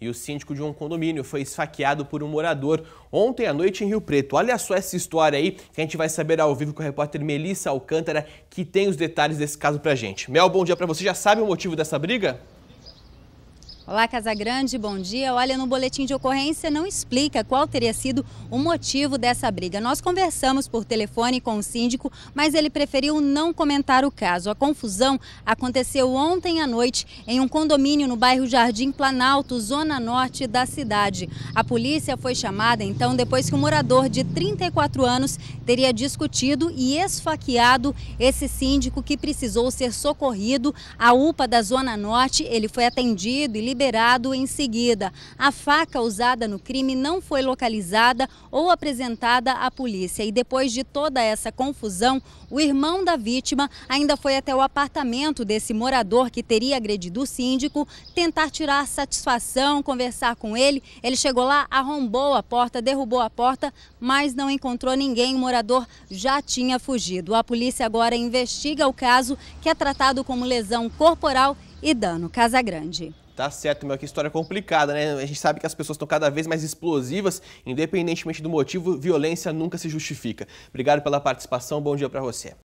e o síndico de um condomínio foi esfaqueado por um morador ontem à noite em Rio Preto. Olha só essa história aí que a gente vai saber ao vivo com a repórter Melissa Alcântara, que tem os detalhes desse caso pra gente. Mel, bom dia para você. Já sabe o motivo dessa briga? Olá, Casa Grande, bom dia. Olha, no boletim de ocorrência não explica qual teria sido o motivo dessa briga. Nós conversamos por telefone com o síndico, mas ele preferiu não comentar o caso. A confusão aconteceu ontem à noite em um condomínio no bairro Jardim Planalto, zona norte da cidade. A polícia foi chamada então depois que um morador de 34 anos teria discutido e esfaqueado esse síndico que precisou ser socorrido à UPA da zona norte. Ele foi atendido e liberado liberado em seguida. A faca usada no crime não foi localizada ou apresentada à polícia. E depois de toda essa confusão, o irmão da vítima ainda foi até o apartamento desse morador que teria agredido o síndico, tentar tirar satisfação, conversar com ele. Ele chegou lá, arrombou a porta, derrubou a porta, mas não encontrou ninguém. O morador já tinha fugido. A polícia agora investiga o caso, que é tratado como lesão corporal e Dano Grande. Tá certo, meu, que história complicada, né? A gente sabe que as pessoas estão cada vez mais explosivas, independentemente do motivo, violência nunca se justifica. Obrigado pela participação, bom dia para você.